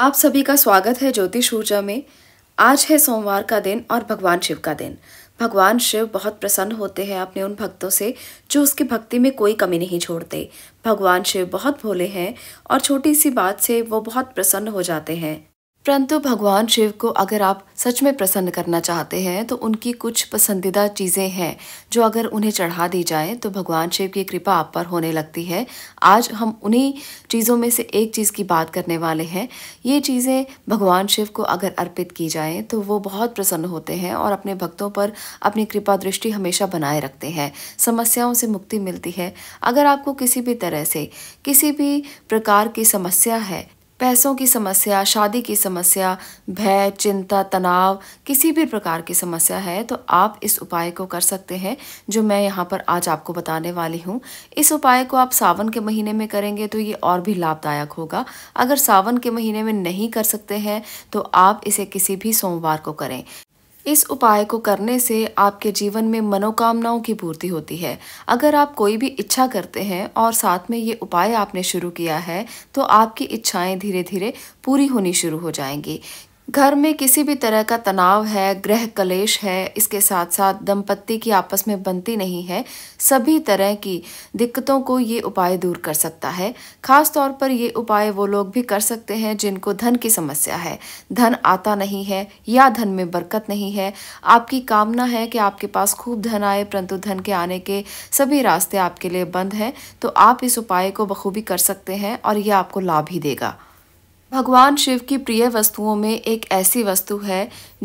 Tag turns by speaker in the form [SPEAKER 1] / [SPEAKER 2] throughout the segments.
[SPEAKER 1] आप सभी का स्वागत है ज्योतिष ऊर्जा में आज है सोमवार का दिन और भगवान शिव का दिन भगवान शिव बहुत प्रसन्न होते हैं अपने उन भक्तों से जो उसकी भक्ति में कोई कमी नहीं छोड़ते भगवान शिव बहुत भोले हैं और छोटी सी बात से वो बहुत प्रसन्न हो जाते हैं परंतु भगवान शिव को अगर आप सच में प्रसन्न करना चाहते हैं तो उनकी कुछ पसंदीदा चीज़ें हैं जो अगर उन्हें चढ़ा दी जाए तो भगवान शिव की कृपा आप पर होने लगती है आज हम उन्हीं चीज़ों में से एक चीज़ की बात करने वाले हैं ये चीज़ें भगवान शिव को अगर अर्पित की जाएँ तो वो बहुत प्रसन्न होते हैं और अपने भक्तों पर अपनी कृपा दृष्टि हमेशा बनाए रखते हैं समस्याओं से मुक्ति मिलती है अगर आपको किसी भी तरह से किसी भी प्रकार की समस्या है पैसों की समस्या शादी की समस्या भय चिंता तनाव किसी भी प्रकार की समस्या है तो आप इस उपाय को कर सकते हैं जो मैं यहाँ पर आज आपको बताने वाली हूँ इस उपाय को आप सावन के महीने में करेंगे तो ये और भी लाभदायक होगा अगर सावन के महीने में नहीं कर सकते हैं तो आप इसे किसी भी सोमवार को करें इस उपाय को करने से आपके जीवन में मनोकामनाओं की पूर्ति होती है अगर आप कोई भी इच्छा करते हैं और साथ में ये उपाय आपने शुरू किया है तो आपकी इच्छाएं धीरे धीरे पूरी होनी शुरू हो जाएंगी घर में किसी भी तरह का तनाव है ग्रह कलेश है इसके साथ साथ दंपत्ति की आपस में बनती नहीं है सभी तरह की दिक्कतों को ये उपाय दूर कर सकता है खास तौर पर ये उपाय वो लोग भी कर सकते हैं जिनको धन की समस्या है धन आता नहीं है या धन में बरकत नहीं है आपकी कामना है कि आपके पास खूब धन आए परंतु धन के आने के सभी रास्ते आपके लिए बंद हैं तो आप इस उपाय को बखूबी कर सकते हैं और यह आपको लाभ ही देगा भगवान शिव की प्रिय वस्तुओं में एक ऐसी वस्तु है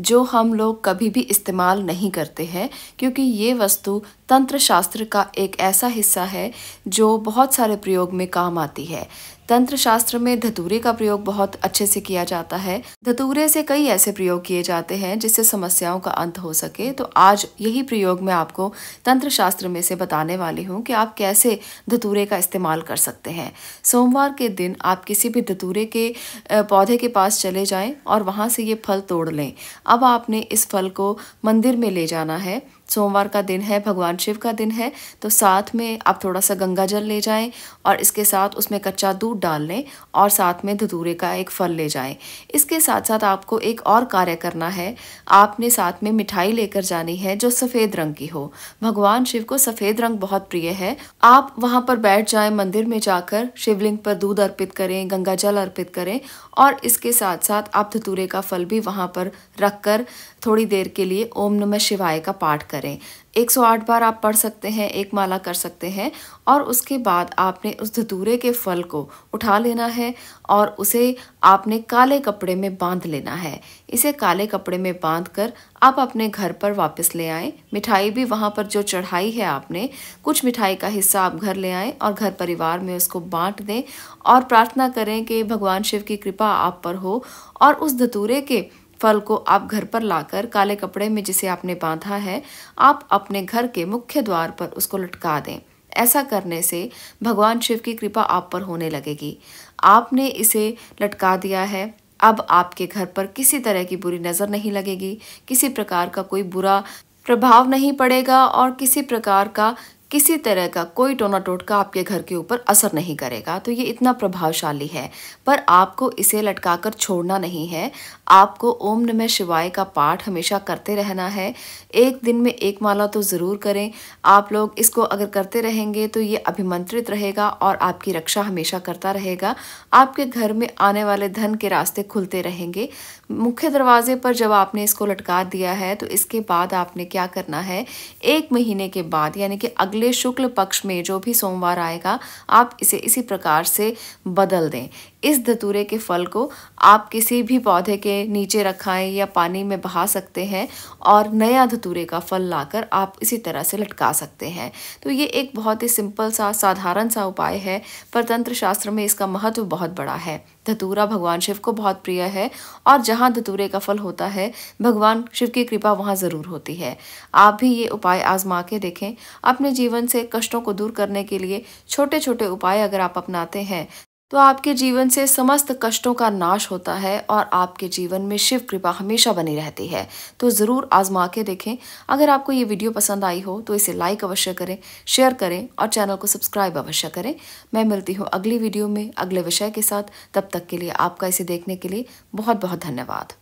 [SPEAKER 1] जो हम लोग कभी भी इस्तेमाल नहीं करते हैं क्योंकि ये वस्तु तंत्र शास्त्र का एक ऐसा हिस्सा है जो बहुत सारे प्रयोग में काम आती है तंत्र शास्त्र में धतूरे का प्रयोग बहुत अच्छे से किया जाता है धतूरे से कई ऐसे प्रयोग किए जाते हैं जिससे समस्याओं का अंत हो सके तो आज यही प्रयोग मैं आपको तंत्र शास्त्र में से बताने वाली हूँ कि आप कैसे धतूरे का इस्तेमाल कर सकते हैं सोमवार के दिन आप किसी भी धतूरे के पौधे के पास चले जाएँ और वहाँ से ये फल तोड़ लें अब आपने इस फल को मंदिर में ले जाना है सोमवार का दिन है भगवान शिव का दिन है तो साथ में आप थोड़ा सा गंगा जल ले जाएं और इसके साथ उसमें कच्चा दूध डाल लें और साथ में धतूरे का एक फल ले जाएं इसके साथ साथ आपको एक और कार्य करना है आपने साथ में मिठाई लेकर जानी है जो सफ़ेद रंग की हो भगवान शिव को सफ़ेद रंग बहुत प्रिय है आप वहाँ पर बैठ जाएं मंदिर में जाकर शिवलिंग पर दूध अर्पित करें गंगा जल अर्पित करें और इसके साथ साथ आप धतूरे का फल भी वहाँ पर रख कर थोड़ी देर के लिए ओम नमः शिवाय का पाठ करें करें 108 बार आप पढ़ सकते हैं एक माला कर सकते हैं और उसके बाद आपने उस धतूरे के फल को उठा लेना है और उसे आपने काले कपड़े में बांध लेना है इसे काले कपड़े में बांध कर आप अपने घर पर वापस ले आएं मिठाई भी वहाँ पर जो चढ़ाई है आपने कुछ मिठाई का हिस्सा आप घर ले आएं और घर परिवार में उसको बांट दें और प्रार्थना करें कि भगवान शिव की कृपा आप पर हो और उस धतूरे के फल को आप घर पर लाकर काले कपड़े में जिसे आपने बांधा है आप अपने घर के मुख्य द्वार पर उसको लटका दें ऐसा करने से भगवान शिव की कृपा आप पर होने लगेगी आपने इसे लटका दिया है अब आपके घर पर किसी तरह की बुरी नज़र नहीं लगेगी किसी प्रकार का कोई बुरा प्रभाव नहीं पड़ेगा और किसी प्रकार का किसी तरह का कोई टोना टोटका आपके घर के ऊपर असर नहीं करेगा तो ये इतना प्रभावशाली है पर आपको इसे लटका कर छोड़ना नहीं है आपको ओम नमः शिवाय का पाठ हमेशा करते रहना है एक दिन में एक माला तो ज़रूर करें आप लोग इसको अगर करते रहेंगे तो ये अभिमंत्रित रहेगा और आपकी रक्षा हमेशा करता रहेगा आपके घर में आने वाले धन के रास्ते खुलते रहेंगे मुख्य दरवाजे पर जब आपने इसको लटका दिया है तो इसके बाद आपने क्या करना है एक महीने के बाद यानी कि अगले अगले शुक्ल पक्ष में जो भी सोमवार आएगा आप इसे इसी प्रकार से बदल दें इस धतूरे के फल को आप किसी भी पौधे के नीचे रखाएं या पानी में बहा सकते हैं और नया धतूरे का फल लाकर आप इसी तरह से लटका सकते हैं तो ये एक बहुत ही सिंपल सा साधारण सा उपाय है पर तंत्र शास्त्र में इसका महत्व बहुत बड़ा है धतूरा भगवान शिव को बहुत प्रिय है और जहाँ धतूरे का फल होता है भगवान शिव की कृपा वहाँ ज़रूर होती है आप भी ये उपाय आजमा के देखें अपने जीवन से कष्टों को दूर करने के लिए छोटे छोटे उपाय अगर आप अपनाते हैं तो आपके जीवन से समस्त कष्टों का नाश होता है और आपके जीवन में शिव कृपा हमेशा बनी रहती है तो ज़रूर आजमा के देखें अगर आपको ये वीडियो पसंद आई हो तो इसे लाइक अवश्य करें शेयर करें और चैनल को सब्सक्राइब अवश्य करें मैं मिलती हूँ अगली वीडियो में अगले विषय के साथ तब तक के लिए आपका इसे देखने के लिए बहुत बहुत धन्यवाद